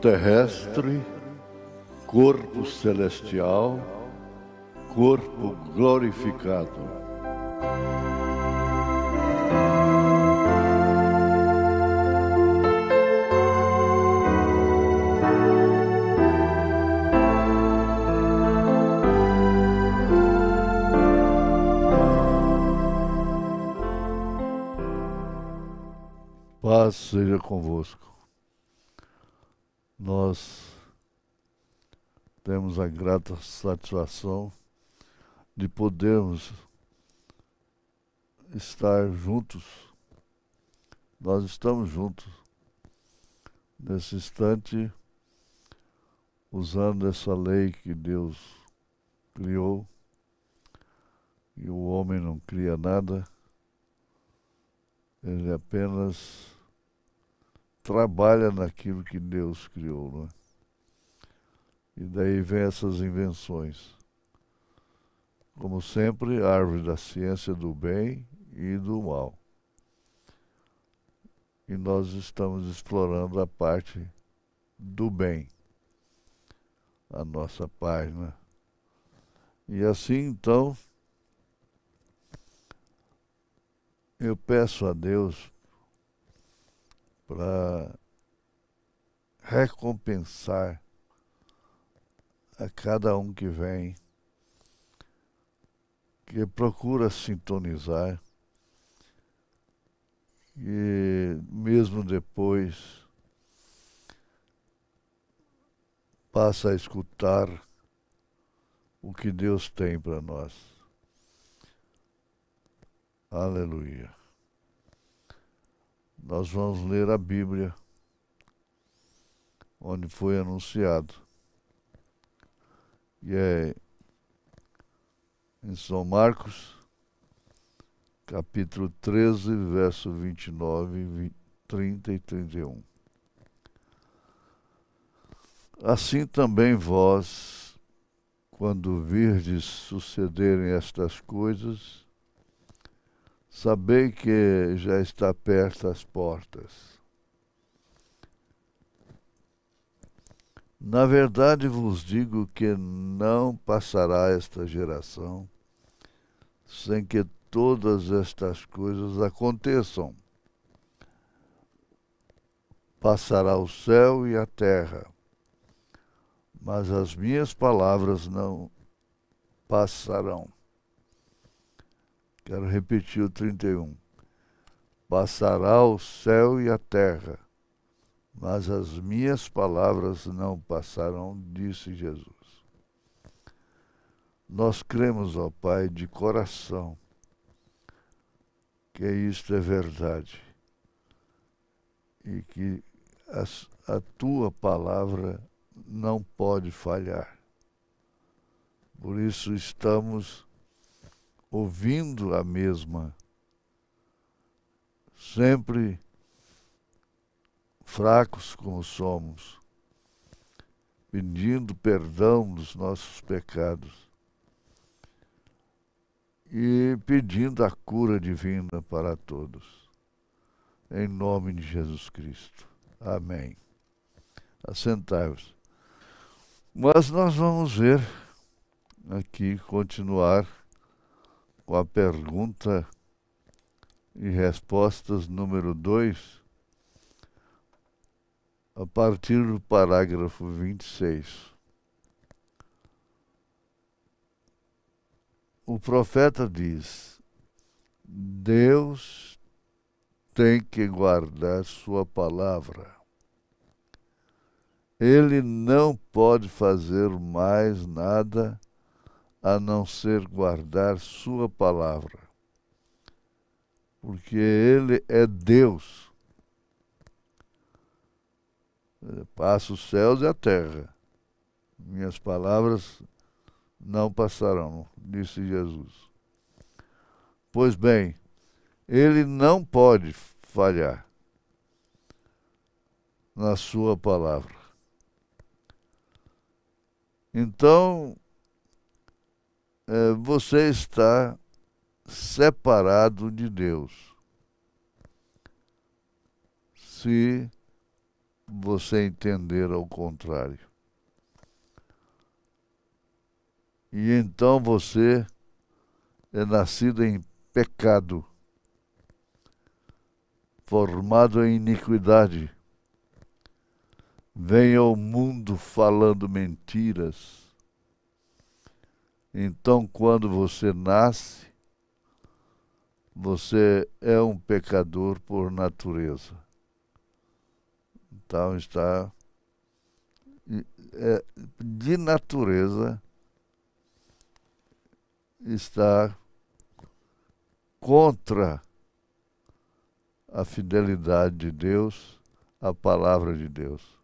terrestre, corpo celestial, corpo glorificado. Paz seja convosco nós temos a grata satisfação de podermos estar juntos. Nós estamos juntos nesse instante, usando essa lei que Deus criou, e o homem não cria nada, ele apenas trabalha naquilo que Deus criou. né? E daí vem essas invenções. Como sempre, árvore da ciência do bem e do mal. E nós estamos explorando a parte do bem, a nossa página. E assim então, eu peço a Deus para recompensar a cada um que vem, que procura sintonizar, e mesmo depois passa a escutar o que Deus tem para nós. Aleluia nós vamos ler a Bíblia, onde foi anunciado. E é em São Marcos, capítulo 13, verso 29, 30 e 31. Assim também vós, quando virdes sucederem estas coisas, Sabei que já está perto as portas. Na verdade vos digo que não passará esta geração sem que todas estas coisas aconteçam. Passará o céu e a terra, mas as minhas palavras não passarão. Quero repetir o 31. Passará o céu e a terra, mas as minhas palavras não passarão, disse Jesus. Nós cremos, ó Pai, de coração, que isto é verdade e que a, a tua palavra não pode falhar. Por isso estamos ouvindo a mesma, sempre fracos como somos, pedindo perdão dos nossos pecados e pedindo a cura divina para todos. Em nome de Jesus Cristo. Amém. Assentai-vos. Mas nós vamos ver aqui, continuar com a pergunta e respostas número 2, a partir do parágrafo 26. O profeta diz: Deus tem que guardar sua palavra. Ele não pode fazer mais nada a não ser guardar Sua palavra. Porque Ele é Deus. Ele eh, passa os céus e a terra. Minhas palavras não passarão, disse Jesus. Pois bem, Ele não pode falhar na Sua palavra. Então, é, você está separado de Deus. Se você entender ao contrário. E então você é nascido em pecado, formado em iniquidade. Vem ao mundo falando mentiras então, quando você nasce, você é um pecador por natureza. Então, está é, de natureza está contra a fidelidade de Deus, a palavra de Deus.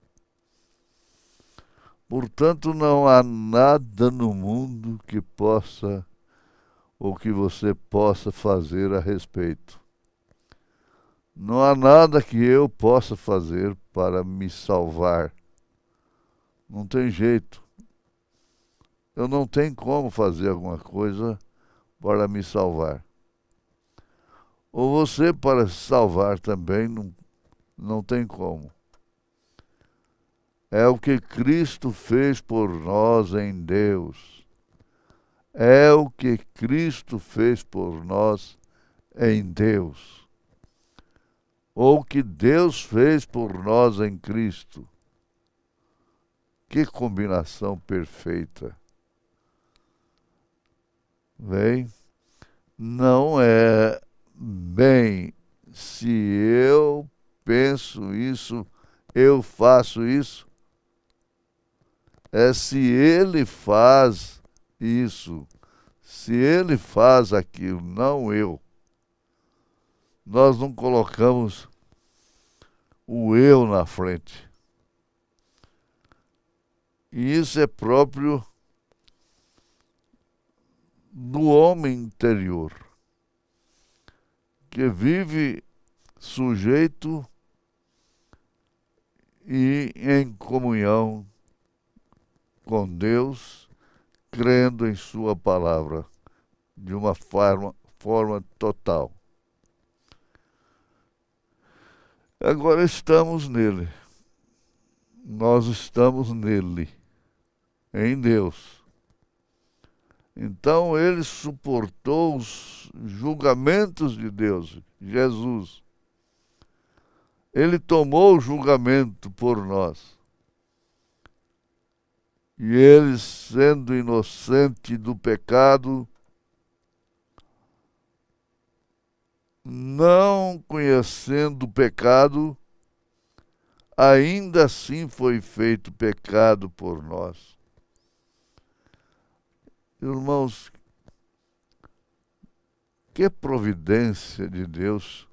Portanto, não há nada no mundo que possa ou que você possa fazer a respeito. Não há nada que eu possa fazer para me salvar. Não tem jeito. Eu não tenho como fazer alguma coisa para me salvar. Ou você, para se salvar também, não, não tem como é o que Cristo fez por nós em Deus. É o que Cristo fez por nós em Deus. Ou o que Deus fez por nós em Cristo. Que combinação perfeita. Bem, não é bem se eu penso isso, eu faço isso, é se ele faz isso, se ele faz aquilo, não eu. Nós não colocamos o eu na frente. E isso é próprio do homem interior, que vive sujeito e em comunhão com Deus, crendo em Sua palavra de uma forma, forma total. Agora estamos nele. Nós estamos nele, em Deus. Então ele suportou os julgamentos de Deus, Jesus. Ele tomou o julgamento por nós e ele, sendo inocente do pecado, não conhecendo o pecado, ainda assim foi feito pecado por nós. Irmãos, que providência de Deus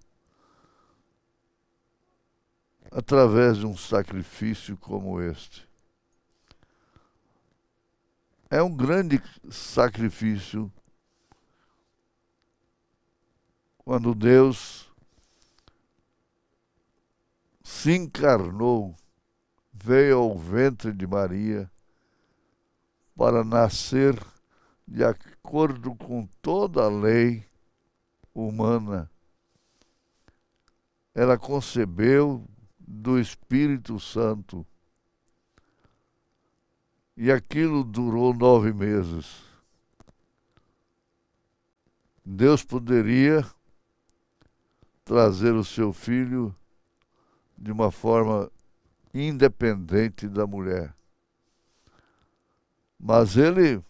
através de um sacrifício como este. É um grande sacrifício quando Deus se encarnou, veio ao ventre de Maria para nascer de acordo com toda a lei humana. Ela concebeu do Espírito Santo e aquilo durou nove meses. Deus poderia trazer o seu filho de uma forma independente da mulher. Mas ele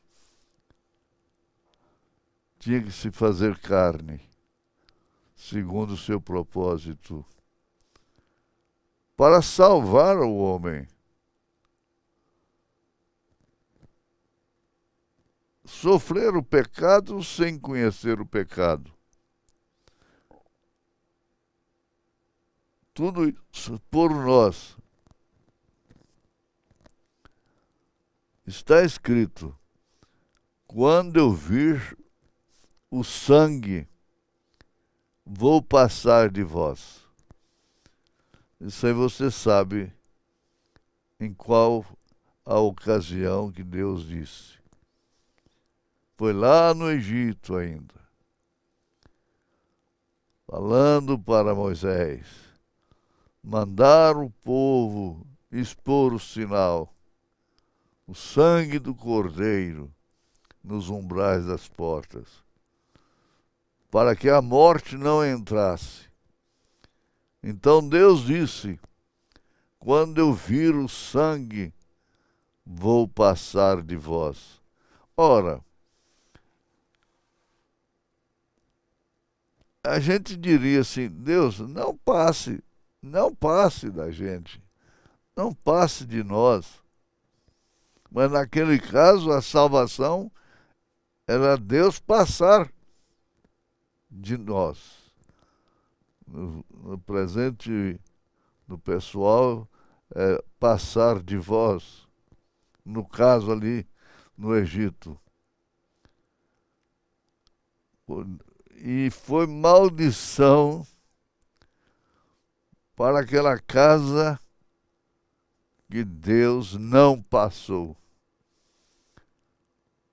tinha que se fazer carne, segundo o seu propósito, para salvar o homem. sofrer o pecado sem conhecer o pecado. Tudo isso por nós. Está escrito: quando eu vir o sangue, vou passar de vós. Isso aí você sabe em qual a ocasião que Deus disse. Foi lá no Egito ainda. Falando para Moisés, mandar o povo expor o sinal, o sangue do cordeiro nos umbrais das portas, para que a morte não entrasse. Então Deus disse: Quando eu vir o sangue, vou passar de vós. Ora, a gente diria assim: Deus, não passe, não passe da gente, não passe de nós. Mas naquele caso, a salvação era Deus passar de nós. No, no presente do pessoal, é, passar de vós, no caso ali no Egito. Por, e foi maldição para aquela casa que Deus não passou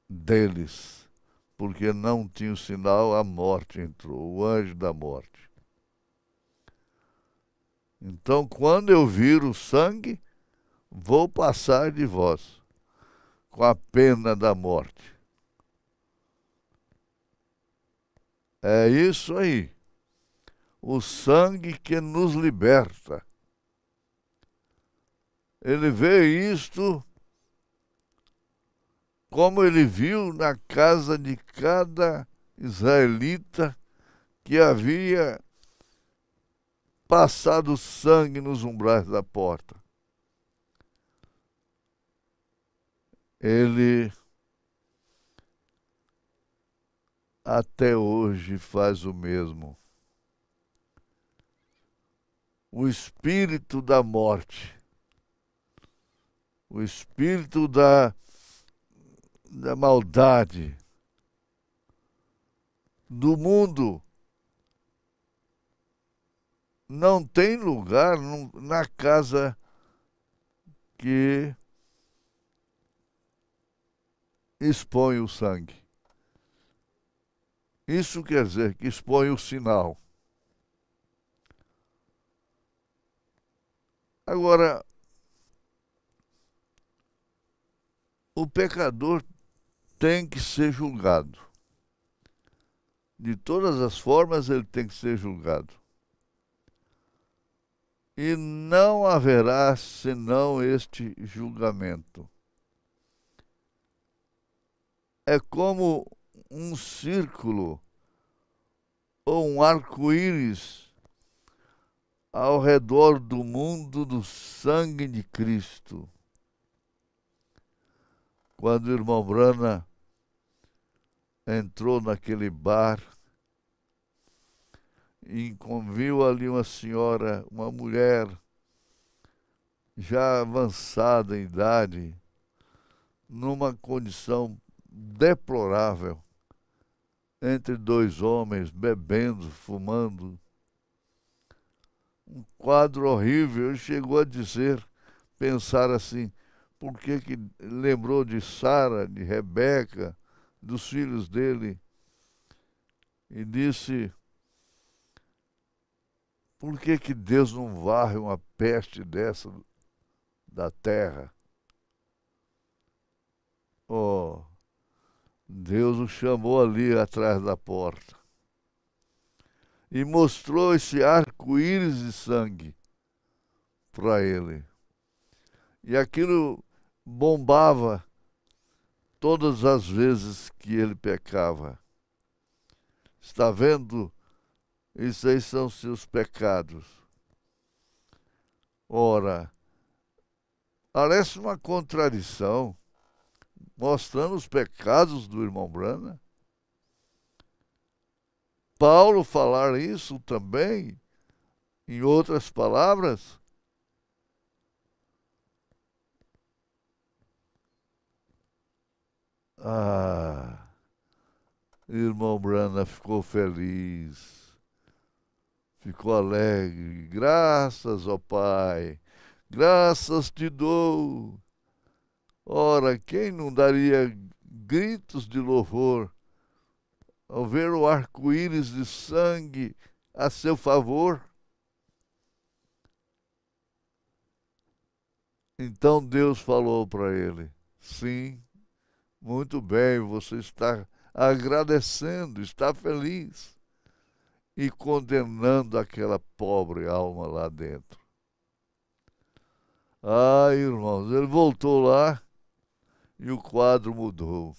deles, porque não tinha o sinal, a morte entrou, o anjo da morte. Então, quando eu vir o sangue, vou passar de vós com a pena da morte. É isso aí. O sangue que nos liberta. Ele vê isto como ele viu na casa de cada israelita que havia passado sangue nos umbrais da porta. Ele até hoje faz o mesmo. O espírito da morte, o espírito da, da maldade, do mundo, não tem lugar na casa que expõe o sangue. Isso quer dizer que expõe o sinal. Agora, o pecador tem que ser julgado. De todas as formas, ele tem que ser julgado. E não haverá senão este julgamento. É como um círculo ou um arco-íris ao redor do mundo do sangue de Cristo. Quando o irmão Brana entrou naquele bar e conviu ali uma senhora, uma mulher já avançada em idade, numa condição deplorável entre dois homens bebendo, fumando. Um quadro horrível. Ele chegou a dizer, pensar assim, por que, que lembrou de Sara, de Rebeca, dos filhos dele? E disse, por que, que Deus não varre uma peste dessa da terra? Oh, Deus o chamou ali atrás da porta e mostrou esse arco-íris de sangue para ele. E aquilo bombava todas as vezes que ele pecava. Está vendo? Isso aí são seus pecados. Ora, parece uma contradição mostrando os pecados do irmão Brana, Paulo falar isso também, em outras palavras, ah, irmão Brana ficou feliz, ficou alegre, graças ao Pai, graças te dou Ora, quem não daria gritos de louvor ao ver o arco-íris de sangue a seu favor? Então Deus falou para ele: Sim, muito bem, você está agradecendo, está feliz e condenando aquela pobre alma lá dentro. Ah, irmãos, ele voltou lá e o quadro mudou.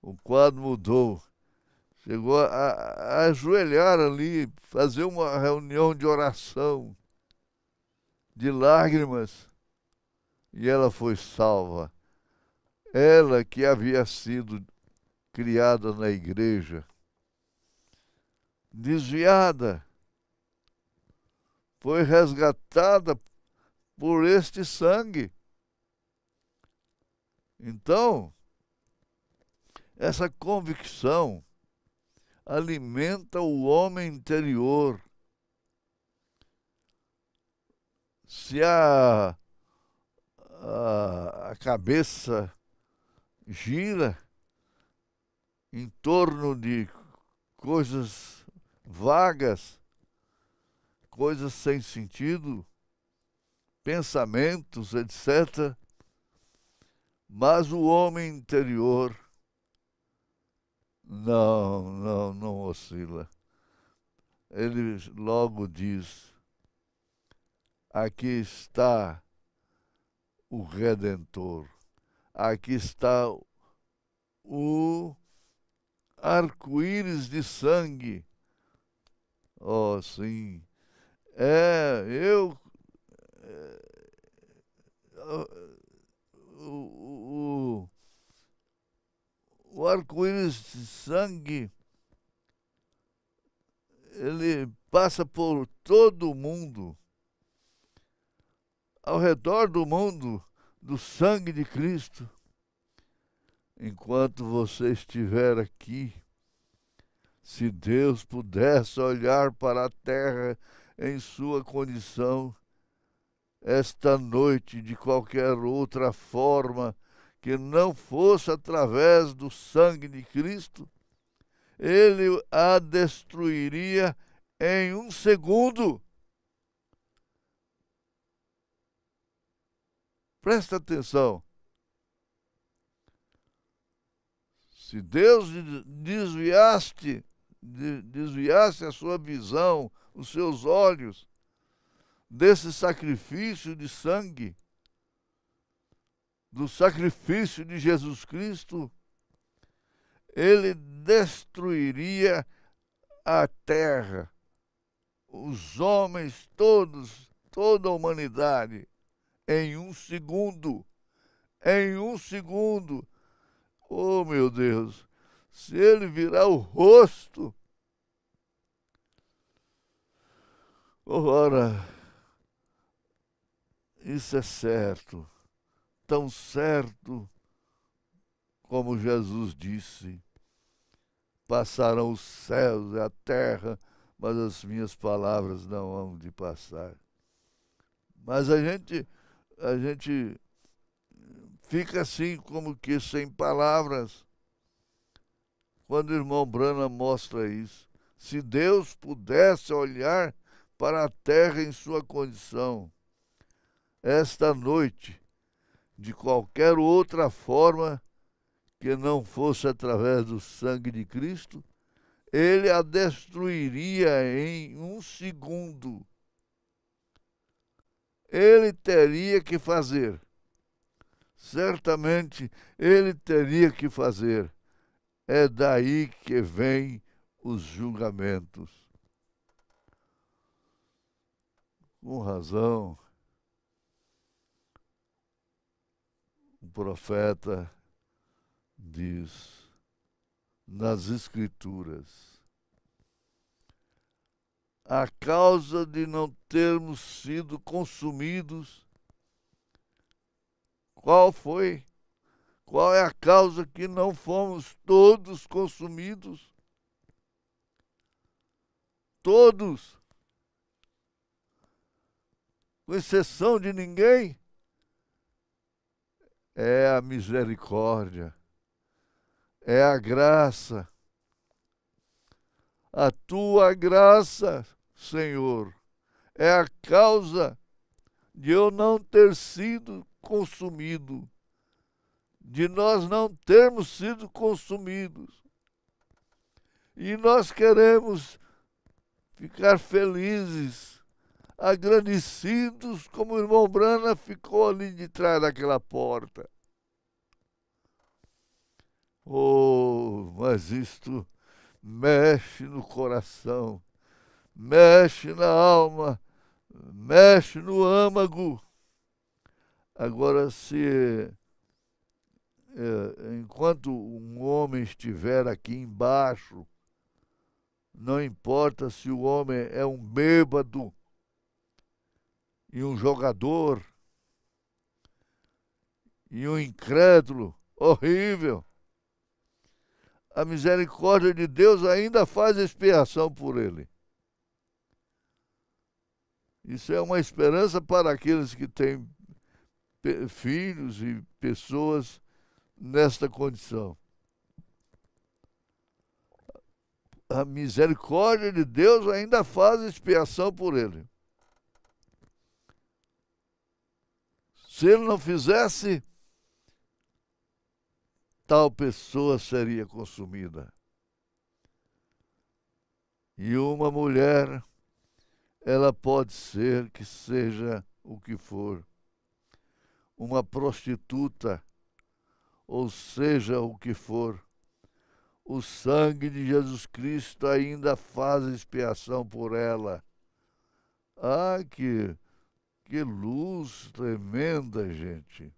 O quadro mudou. Chegou a, a ajoelhar ali, fazer uma reunião de oração, de lágrimas, e ela foi salva. Ela que havia sido criada na igreja, desviada, foi resgatada por este sangue. Então, essa convicção alimenta o homem interior. Se a, a, a cabeça gira em torno de coisas vagas, coisas sem sentido, pensamentos, etc., mas o homem interior não, não, não oscila. Ele logo diz: aqui está o Redentor, aqui está o arco-íris de sangue. Oh, sim. É, eu. É, o, o, o arco-íris de sangue ele passa por todo o mundo. Ao redor do mundo, do sangue de Cristo. Enquanto você estiver aqui, se Deus pudesse olhar para a terra em sua condição esta noite de qualquer outra forma que não fosse através do sangue de Cristo, ele a destruiria em um segundo. Presta atenção. Se Deus desviaste, desviasse a sua visão, os seus olhos desse sacrifício de sangue, do sacrifício de Jesus Cristo, ele destruiria a terra, os homens todos, toda a humanidade, em um segundo. Em um segundo. Oh, meu Deus! Se ele virar o rosto. Ora. Isso é certo, tão certo como Jesus disse: passarão os céus e a terra, mas as minhas palavras não hão de passar. Mas a gente, a gente fica assim como que sem palavras. Quando o irmão Brana mostra isso, se Deus pudesse olhar para a terra em sua condição, esta noite de qualquer outra forma que não fosse através do sangue de Cristo, ele a destruiria em um segundo. Ele teria que fazer. Certamente ele teria que fazer. É daí que vem os julgamentos. Com razão profeta diz nas Escrituras: a causa de não termos sido consumidos, qual foi? Qual é a causa que não fomos todos consumidos? Todos, com exceção de ninguém? é a misericórdia, é a graça. A tua graça, Senhor, é a causa de eu não ter sido consumido, de nós não termos sido consumidos. E nós queremos ficar felizes agradecidos como o irmão Brana ficou ali de trás daquela porta. Oh, mas isto mexe no coração, mexe na alma, mexe no âmago. Agora, se é, enquanto um homem estiver aqui embaixo, não importa se o homem é um bêbado, e um jogador e um incrédulo horrível. A misericórdia de Deus ainda faz expiação por ele. Isso é uma esperança para aqueles que têm filhos e pessoas nesta condição. A misericórdia de Deus ainda faz expiação por ele. Se ele não fizesse, tal pessoa seria consumida. E uma mulher, ela pode ser que seja o que for, uma prostituta, ou seja o que for, o sangue de Jesus Cristo ainda faz expiação por ela. Ah, que que luz tremenda, gente.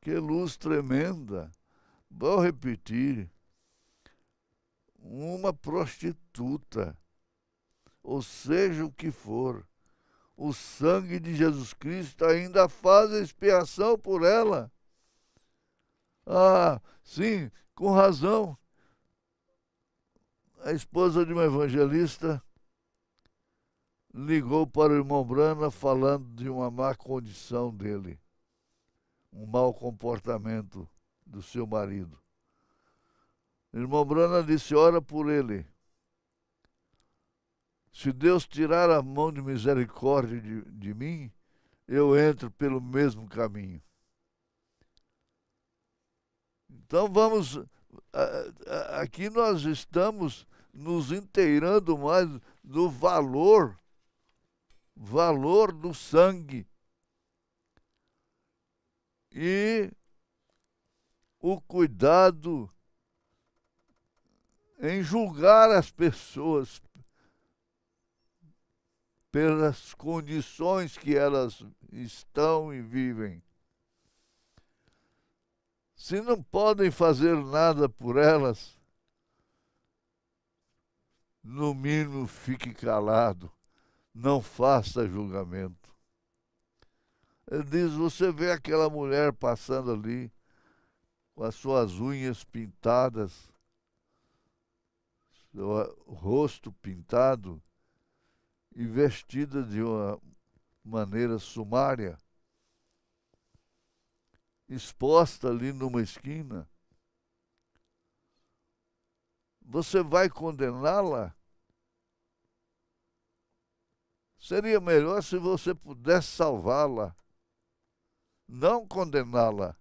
Que luz tremenda. Vou repetir. Uma prostituta, ou seja o que for, o sangue de Jesus Cristo ainda faz expiação por ela. Ah, sim, com razão. A esposa de um evangelista ligou para o irmão Brana falando de uma má condição dele, um mau comportamento do seu marido. O irmão Brana disse: Ora por ele. Se Deus tirar a mão de misericórdia de, de mim, eu entro pelo mesmo caminho. Então vamos. Aqui nós estamos nos inteirando mais do valor valor do sangue. E o cuidado em julgar as pessoas pelas condições que elas estão e vivem. Se não podem fazer nada por elas, no mínimo fique calado não faça julgamento. Ele diz: Você vê aquela mulher passando ali, com as suas unhas pintadas, seu ah, rosto pintado e vestida de uma maneira sumária, exposta ali numa esquina. Você vai condená-la? Seria melhor se você pudesse salvá-la, não condená-la.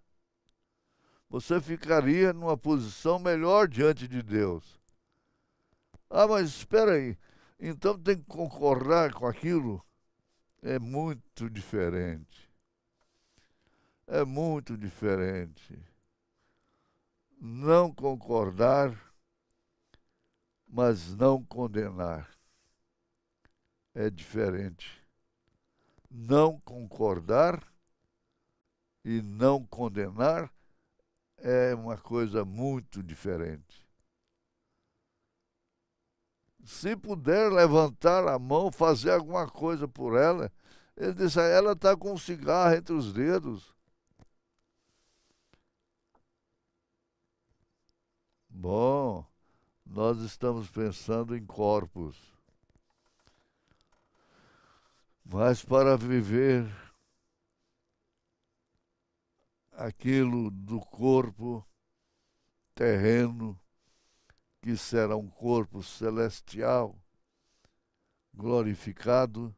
Você ficaria numa posição melhor diante de Deus. Ah, mas espera aí, então tem que concordar com aquilo? É muito diferente. É muito diferente. Não concordar, mas não condenar é diferente. Não concordar e não condenar é uma coisa muito diferente. Se puder levantar a mão, fazer alguma coisa por ela, ele disse: ah, ela está com um cigarro entre os dedos. Bom, nós estamos pensando em corpos mas para viver aquilo do corpo terreno, que será um corpo celestial, glorificado,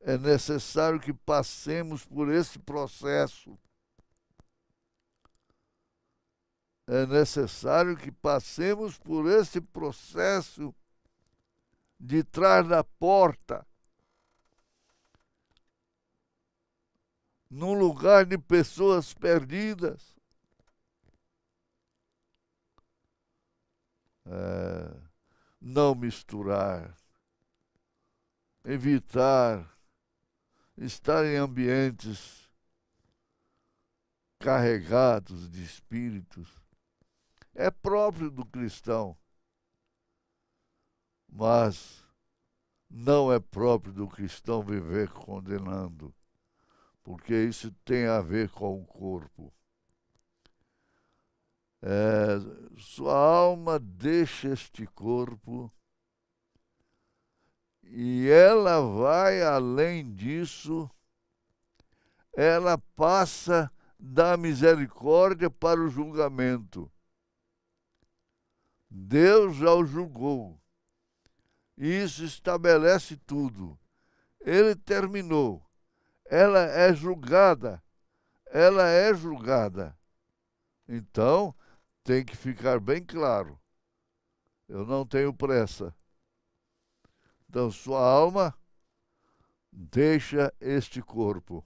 é necessário que passemos por esse processo. É necessário que passemos por esse processo de trás da porta num lugar de pessoas perdidas. É, não misturar, evitar estar em ambientes carregados de espíritos é próprio do cristão, mas não é próprio do cristão viver condenando porque isso tem a ver com o corpo. É, sua alma deixa este corpo e ela vai além disso, ela passa da misericórdia para o julgamento. Deus já o julgou. Isso estabelece tudo. Ele terminou ela é julgada. Ela é julgada. Então, tem que ficar bem claro. Eu não tenho pressa. Então, sua alma deixa este corpo.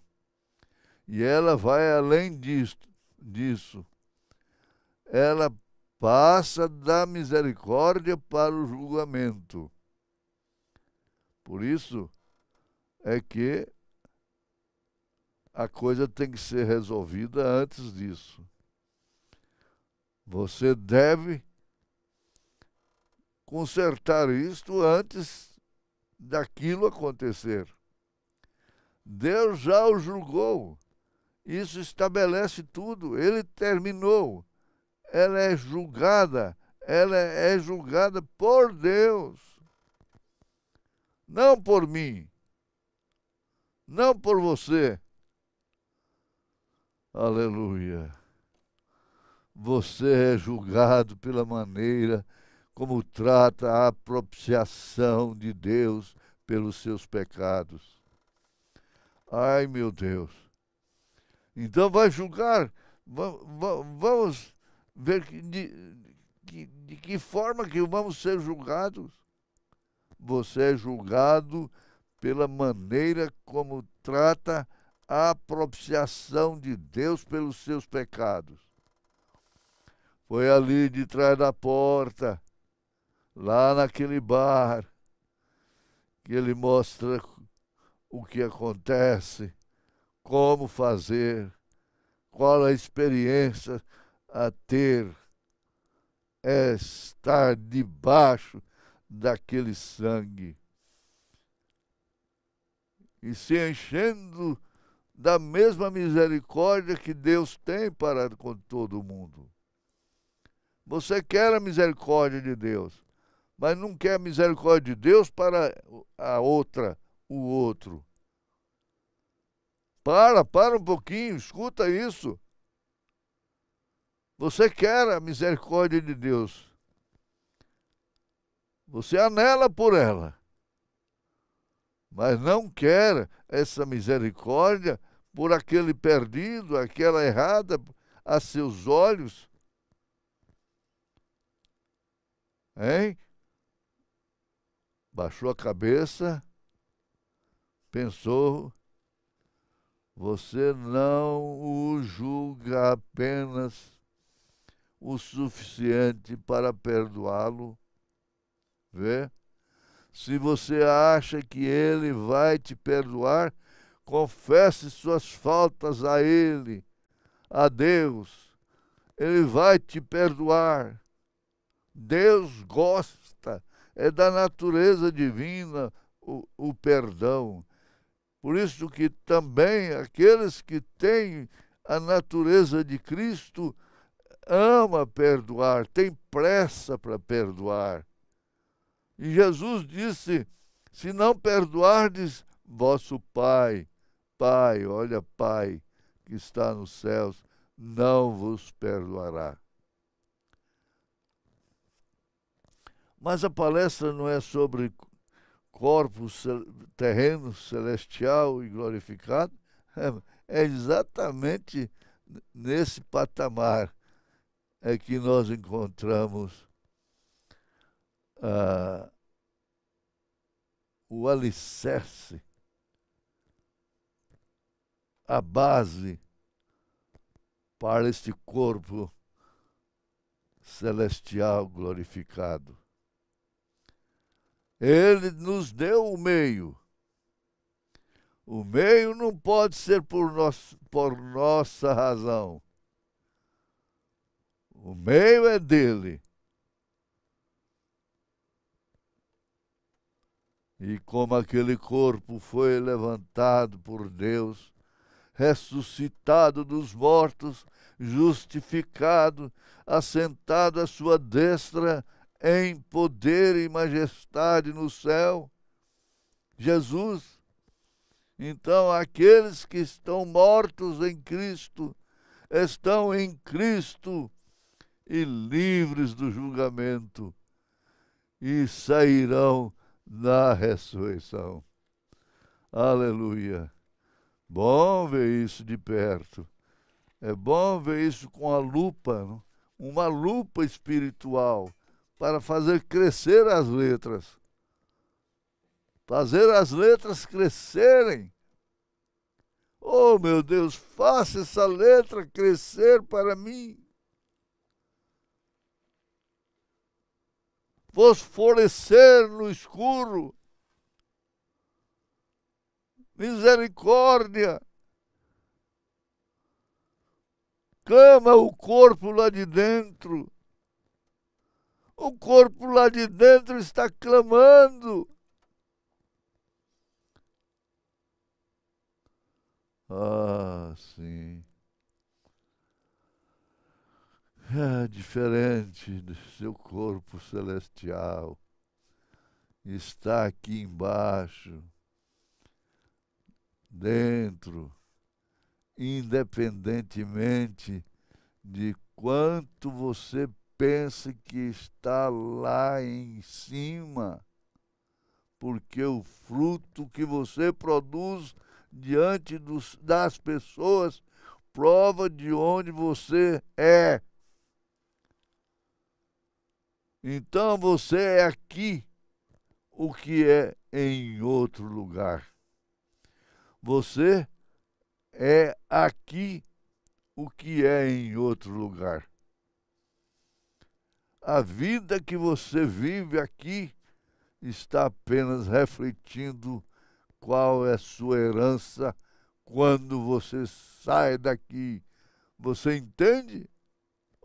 E ela vai além disto, disso. Ela passa da misericórdia para o julgamento. Por isso é que a coisa tem que ser resolvida antes disso. Você deve consertar isto antes daquilo acontecer. Deus já o julgou. Isso estabelece tudo. Ele terminou. Ela é julgada. Ela é julgada por Deus. Não por mim. Não por você. Aleluia. Você é julgado pela maneira como trata a propiciação de Deus pelos seus pecados. Ai, meu Deus. Então vai julgar, vamos ver de, de, de que forma que vamos ser julgados. Você é julgado pela maneira como trata a a propiciação de Deus pelos seus pecados. Foi ali de trás da porta, lá naquele bar, que ele mostra o que acontece, como fazer, qual a experiência a ter, é estar debaixo daquele sangue. E se enchendo da mesma misericórdia que Deus tem para com todo mundo. Você quer a misericórdia de Deus, mas não quer a misericórdia de Deus para a outra, o outro. Para, para um pouquinho, escuta isso. Você quer a misericórdia de Deus. Você anela por ela. Mas não quer essa misericórdia por aquele perdido, aquela errada a seus olhos? Hein? Baixou a cabeça, pensou, você não o julga apenas o suficiente para perdoá-lo. Vê? Se você acha que ele vai te perdoar, confesse suas faltas a Ele, a Deus. Ele vai te perdoar. Deus gosta, é da natureza divina o, o perdão. Por isso que também aqueles que têm a natureza de Cristo ama perdoar, tem pressa para perdoar. E Jesus disse: Se não perdoardes, vosso Pai Pai, olha, Pai, que está nos céus, não vos perdoará. Mas a palestra não é sobre corpo terreno celestial e glorificado, é, é exatamente nesse patamar é que nós encontramos ah, o alicerce a base para este corpo celestial glorificado. Ele nos deu o meio. O meio não pode ser por, nosso, por nossa razão. O meio é dele. E como aquele corpo foi levantado por Deus ressuscitado dos mortos, justificado, assentado à sua destra em poder e majestade no céu. Jesus. Então, aqueles que estão mortos em Cristo estão em Cristo e livres do julgamento e sairão da ressurreição. Aleluia bom ver isso de perto. É bom ver isso com a lupa, não? uma lupa espiritual, para fazer crescer as letras. Fazer as letras crescerem. Oh, meu Deus, faça essa letra crescer para mim. Vos florescer no escuro misericórdia. clama o corpo lá de dentro. O corpo lá de dentro está clamando. Ah, sim. É diferente do seu corpo celestial. Está aqui embaixo dentro, independentemente de quanto você pensa que está lá em cima, porque o fruto que você produz diante dos, das pessoas prova de onde você é. Então você é aqui o que é em outro lugar. Você é aqui o que é em outro lugar. A vida que você vive aqui está apenas refletindo qual é sua herança quando você sai daqui. Você entende?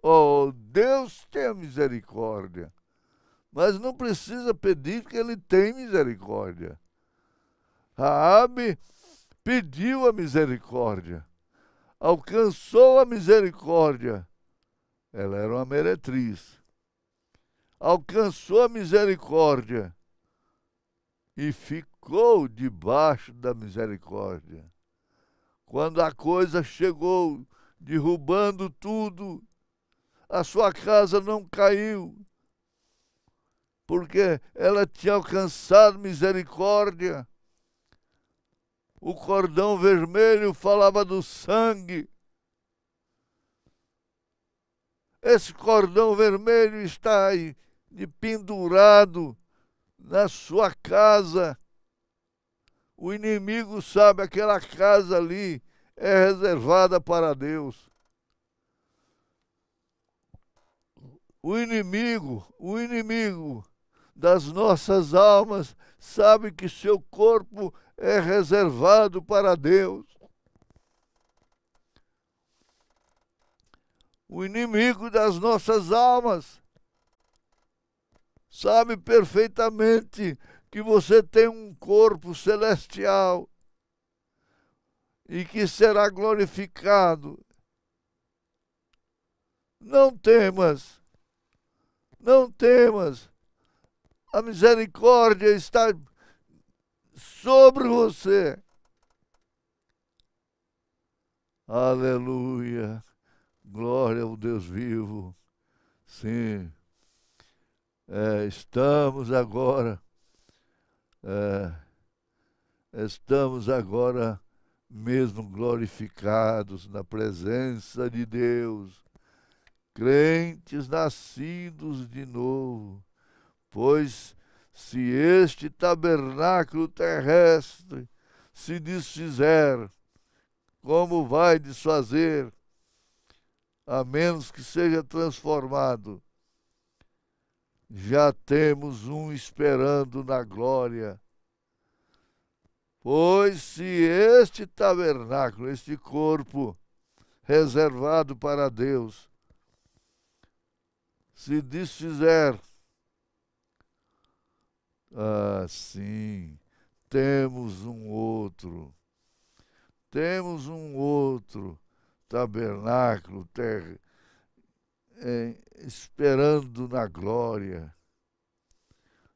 Oh, Deus tenha misericórdia. Mas não precisa pedir que ele tenha misericórdia. Raabe pediu a misericórdia, alcançou a misericórdia. Ela era uma meretriz. Alcançou a misericórdia e ficou debaixo da misericórdia. Quando a coisa chegou derrubando tudo, a sua casa não caiu, porque ela tinha alcançado misericórdia o cordão vermelho falava do sangue. Esse cordão vermelho está aí, de pendurado na sua casa. O inimigo sabe aquela casa ali é reservada para Deus. O inimigo, o inimigo das nossas almas sabe que seu corpo é reservado para Deus. O inimigo das nossas almas sabe perfeitamente que você tem um corpo celestial e que será glorificado. Não temas, não temas, a misericórdia está sobre você. Aleluia. Glória ao Deus vivo. Sim. É, estamos agora. É, estamos agora mesmo glorificados na presença de Deus, crentes nascidos de novo, pois se este tabernáculo terrestre se desfizer, como vai desfazer, a menos que seja transformado? Já temos um esperando na glória. Pois se este tabernáculo, este corpo reservado para Deus, se desfizer, ah, sim, temos um outro. Temos um outro tabernáculo, terra, é, esperando na glória.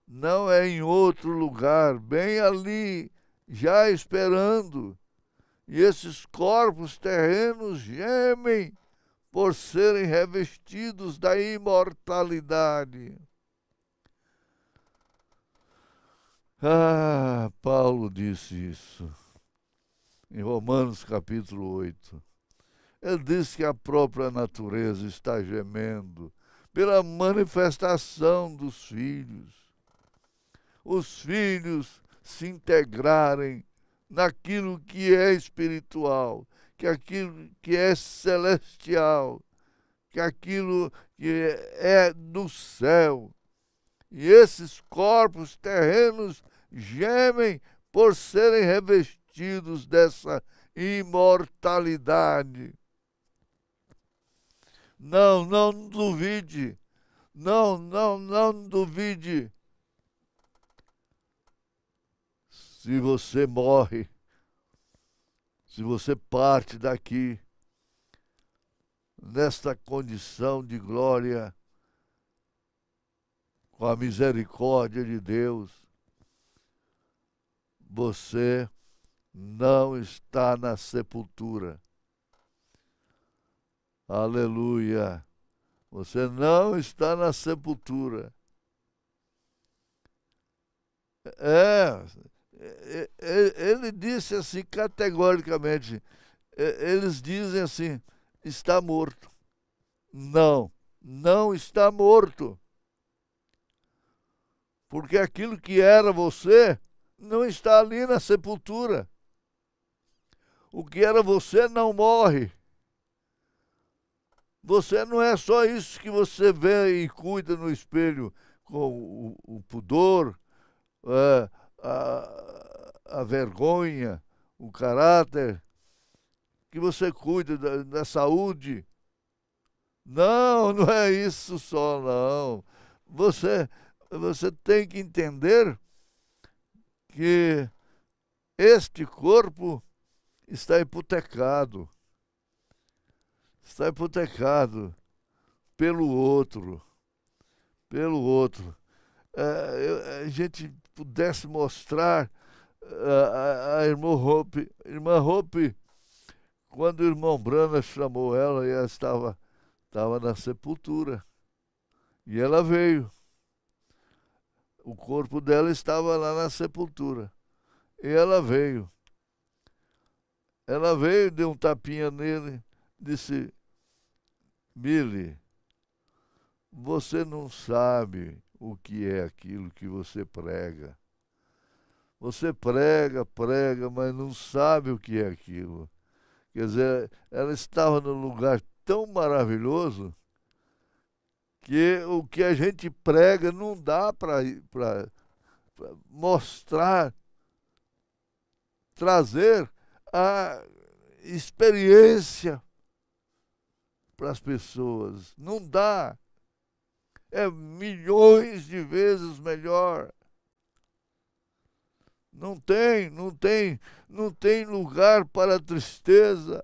Não é em outro lugar, bem ali, já esperando. E esses corpos terrenos gemem por serem revestidos da imortalidade. Ah, Paulo disse isso em Romanos capítulo 8. Ele diz que a própria natureza está gemendo pela manifestação dos filhos. Os filhos se integrarem naquilo que é espiritual, que aquilo que é celestial, que aquilo que é do céu. E esses corpos terrenos gemem por serem revestidos dessa imortalidade. Não, não duvide. Não, não, não duvide. Se você morre, se você parte daqui nesta condição de glória, com a misericórdia de Deus, você não está na sepultura. Aleluia! Você não está na sepultura. É, é, é ele disse assim categoricamente: é, eles dizem assim, está morto. Não, não está morto. Porque aquilo que era você não está ali na sepultura. O que era você não morre. Você não é só isso que você vê e cuida no espelho com o, o pudor, é, a, a, vergonha, o caráter, que você cuida da, da saúde. Não, não é isso só, não. Você, você tem que entender que este corpo está hipotecado. Está hipotecado pelo outro. Pelo outro. É, a gente pudesse mostrar a, a, irmã Hope. Irmã Hope, quando o irmão Brana chamou ela, ela estava, estava na sepultura. E ela veio. O corpo dela estava lá na sepultura. E ela veio. Ela veio, deu um tapinha nele, disse: Mili, você não sabe o que é aquilo que você prega. Você prega, prega, mas não sabe o que é aquilo. Quer dizer, ela estava num lugar tão maravilhoso que o que a gente prega não dá para mostrar, trazer a experiência para as pessoas. Não dá. É milhões de vezes melhor. Não tem, não tem, não tem lugar para a tristeza.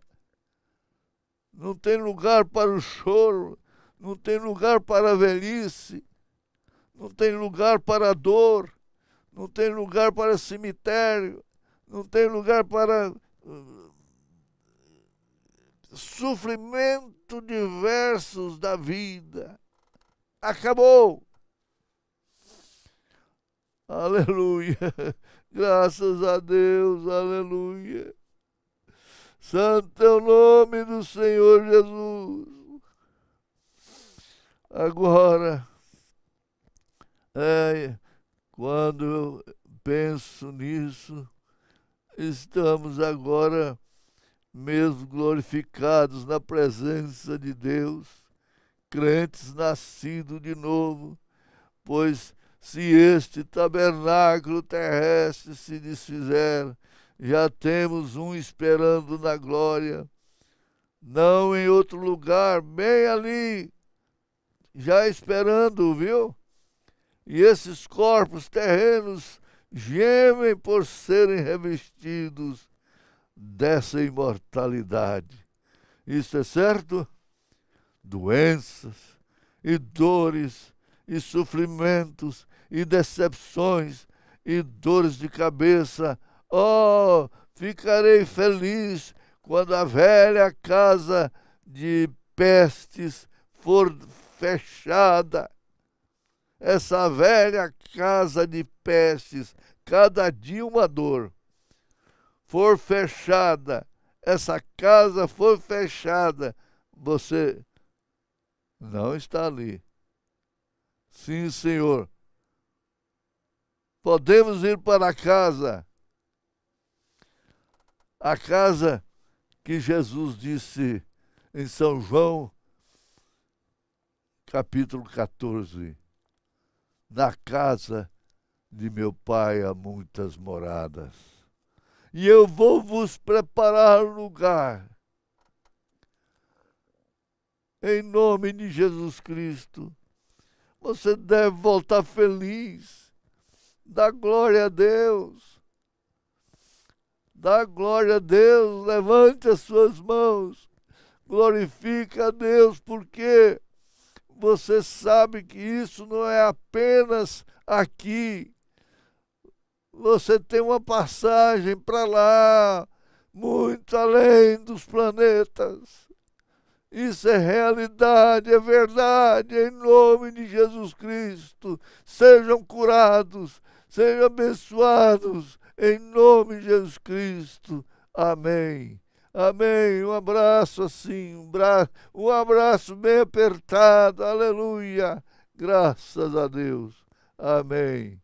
Não tem lugar para o choro não tem lugar para a velhice, não tem lugar para a dor, não tem lugar para cemitério, não tem lugar para uh, sofrimento diversos da vida. Acabou! Aleluia! Graças a Deus, aleluia! Santo é o nome do Senhor Jesus. Agora, é, quando eu penso nisso, estamos agora mesmo glorificados na presença de Deus, crentes nascidos de novo, pois se este tabernáculo terrestre se desfizer, já temos um esperando na glória, não em outro lugar, bem ali, já esperando, viu? E esses corpos terrenos gemem por serem revestidos dessa imortalidade. Isso é certo? Doenças e dores e sofrimentos e decepções e dores de cabeça. Oh, ficarei feliz quando a velha casa de pestes for fechada, essa velha casa de pestes, cada dia uma dor, for fechada, essa casa foi fechada, você não está ali. Sim, Senhor. Podemos ir para casa. A casa que Jesus disse em São João capítulo 14. Na casa de meu pai há muitas moradas, e eu vou vos preparar lugar. Em nome de Jesus Cristo, você deve voltar feliz. Dá glória a Deus. Dá glória a Deus. Levante as suas mãos. Glorifica a Deus, porque você sabe que isso não é apenas aqui. Você tem uma passagem para lá, muito além dos planetas. Isso é realidade, é verdade, em nome de Jesus Cristo. Sejam curados, sejam abençoados, em nome de Jesus Cristo. Amém. Amém. Um abraço assim, um, bra... um abraço bem apertado. Aleluia. Graças a Deus. Amém.